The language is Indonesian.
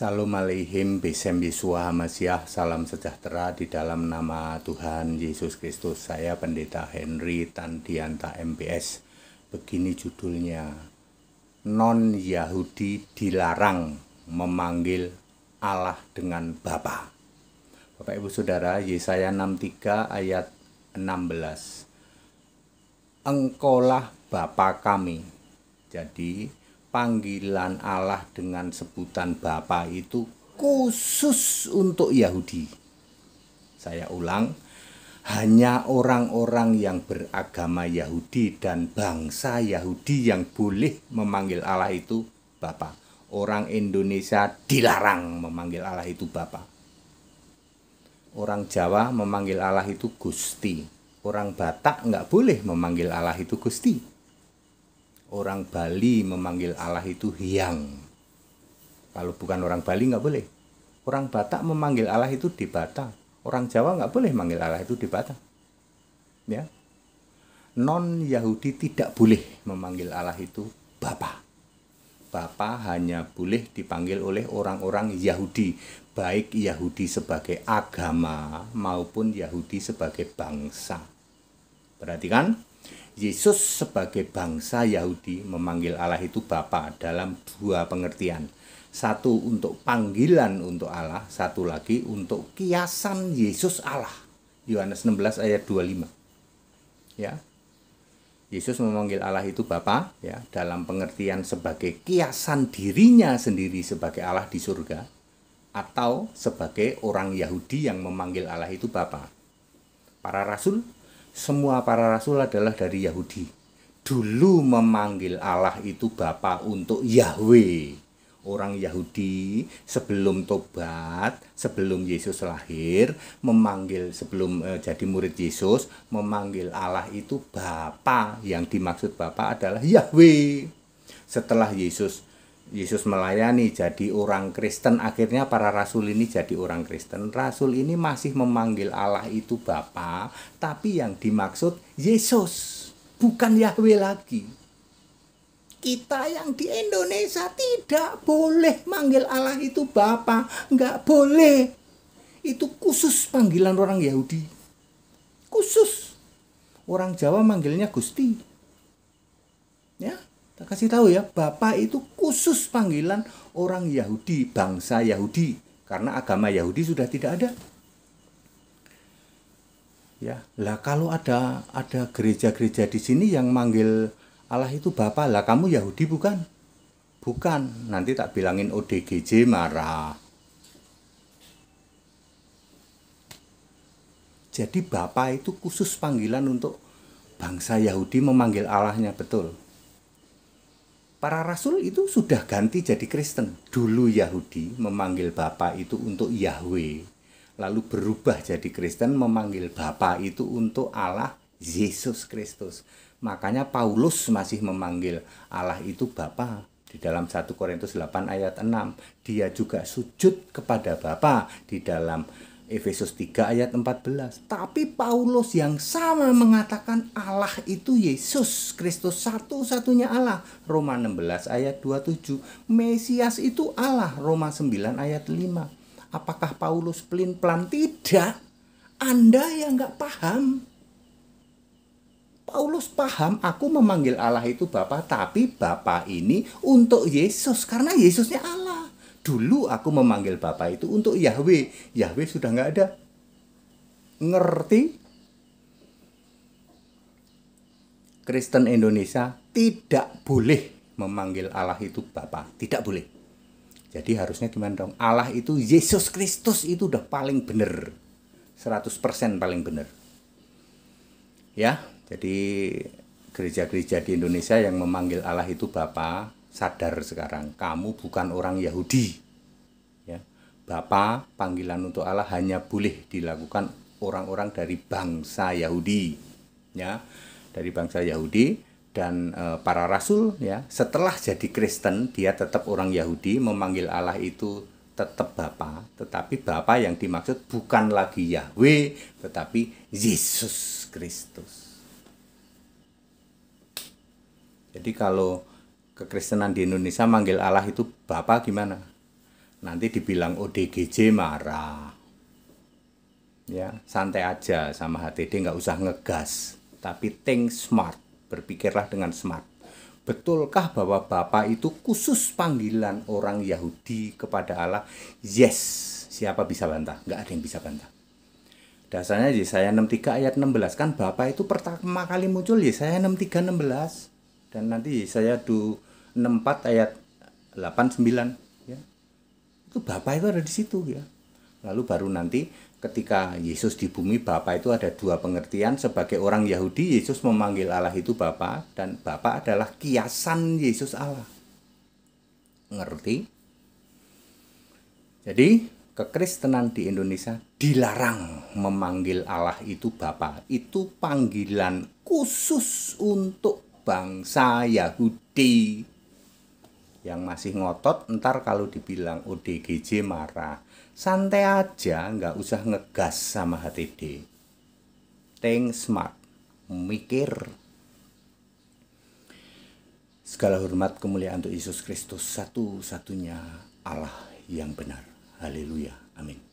Salam alaihim besem Yesua salam sejahtera di dalam nama Tuhan Yesus Kristus. Saya Pendeta Henry Tandianta MBS. Begini judulnya, Non Yahudi dilarang memanggil Allah dengan Bapa. Bapak Ibu Saudara, Yesaya 63 ayat 16. Engkaulah Bapa kami. Jadi panggilan Allah dengan sebutan Bapa itu khusus untuk Yahudi. Saya ulang, hanya orang-orang yang beragama Yahudi dan bangsa Yahudi yang boleh memanggil Allah itu Bapa. Orang Indonesia dilarang memanggil Allah itu Bapa. Orang Jawa memanggil Allah itu Gusti. Orang Batak nggak boleh memanggil Allah itu Gusti orang Bali memanggil Allah itu Hyang. Kalau bukan orang Bali nggak boleh. Orang Batak memanggil Allah itu di Batak. Orang Jawa nggak boleh manggil Allah itu di Batak. Ya. Non Yahudi tidak boleh memanggil Allah itu Bapa. Bapa hanya boleh dipanggil oleh orang-orang Yahudi, baik Yahudi sebagai agama maupun Yahudi sebagai bangsa. Perhatikan, Yesus sebagai bangsa Yahudi memanggil Allah itu Bapa dalam dua pengertian. Satu untuk panggilan untuk Allah, satu lagi untuk kiasan Yesus Allah. Yohanes 16 ayat 25. Ya. Yesus memanggil Allah itu Bapa ya dalam pengertian sebagai kiasan dirinya sendiri sebagai Allah di surga atau sebagai orang Yahudi yang memanggil Allah itu Bapa. Para rasul semua para rasul adalah dari Yahudi. Dulu memanggil Allah itu Bapa untuk Yahweh. Orang Yahudi sebelum tobat, sebelum Yesus lahir, memanggil sebelum eh, jadi murid Yesus, memanggil Allah itu Bapa. Yang dimaksud Bapa adalah Yahweh. Setelah Yesus Yesus melayani jadi orang Kristen akhirnya para rasul ini jadi orang Kristen rasul ini masih memanggil Allah itu Bapa tapi yang dimaksud Yesus bukan Yahweh lagi kita yang di Indonesia tidak boleh manggil Allah itu Bapa nggak boleh itu khusus panggilan orang Yahudi khusus orang Jawa manggilnya Gusti ya kasih tahu ya, bapak itu khusus panggilan orang Yahudi, bangsa Yahudi. Karena agama Yahudi sudah tidak ada. Ya, lah kalau ada ada gereja-gereja di sini yang manggil Allah itu bapak lah kamu Yahudi bukan? Bukan, nanti tak bilangin ODGJ marah. Jadi bapak itu khusus panggilan untuk bangsa Yahudi memanggil Allahnya betul. Para rasul itu sudah ganti jadi Kristen. Dulu Yahudi memanggil Bapa itu untuk Yahweh, lalu berubah jadi Kristen memanggil Bapa itu untuk Allah Yesus Kristus. Makanya Paulus masih memanggil Allah itu Bapa di dalam 1 Korintus 8 ayat 6. Dia juga sujud kepada Bapa di dalam Efesus 3 ayat 14. Tapi Paulus yang sama mengatakan Allah itu Yesus Kristus satu-satunya Allah. Roma 16 ayat 27. Mesias itu Allah. Roma 9 ayat 5. Apakah Paulus pelin-pelan? Tidak. Anda yang nggak paham. Paulus paham aku memanggil Allah itu Bapa, tapi Bapa ini untuk Yesus karena Yesusnya Allah. Dulu aku memanggil Bapak itu untuk Yahweh. Yahweh sudah nggak ada. Ngerti? Kristen Indonesia tidak boleh memanggil Allah itu Bapak. Tidak boleh. Jadi harusnya gimana dong? Allah itu Yesus Kristus itu udah paling benar. 100% paling benar. Ya, jadi gereja-gereja di Indonesia yang memanggil Allah itu Bapak, sadar sekarang kamu bukan orang Yahudi ya Bapa panggilan untuk Allah hanya boleh dilakukan orang-orang dari bangsa Yahudi ya dari bangsa Yahudi dan e, para rasul ya setelah jadi Kristen dia tetap orang Yahudi memanggil Allah itu tetap Bapa tetapi Bapa yang dimaksud bukan lagi Yahweh tetapi Yesus Kristus jadi kalau kekristenan di Indonesia manggil Allah itu Bapak gimana? Nanti dibilang ODGJ marah. Ya, santai aja sama HTD nggak usah ngegas, tapi think smart, berpikirlah dengan smart. Betulkah bahwa Bapak itu khusus panggilan orang Yahudi kepada Allah? Yes, siapa bisa bantah? Nggak ada yang bisa bantah. Dasarnya Yesaya 63 ayat 16 kan Bapak itu pertama kali muncul Yesaya 63 16 dan nanti Yesaya 2 64 ayat 89 ya. Itu Bapa itu ada di situ ya. Lalu baru nanti ketika Yesus di bumi Bapa itu ada dua pengertian sebagai orang Yahudi Yesus memanggil Allah itu Bapa dan Bapa adalah kiasan Yesus Allah. Ngerti? Jadi kekristenan di Indonesia dilarang memanggil Allah itu Bapa. Itu panggilan khusus untuk bangsa Yahudi yang masih ngotot ntar kalau dibilang ODGJ marah santai aja nggak usah ngegas sama HTD think smart mikir segala hormat kemuliaan untuk Yesus Kristus satu-satunya Allah yang benar haleluya amin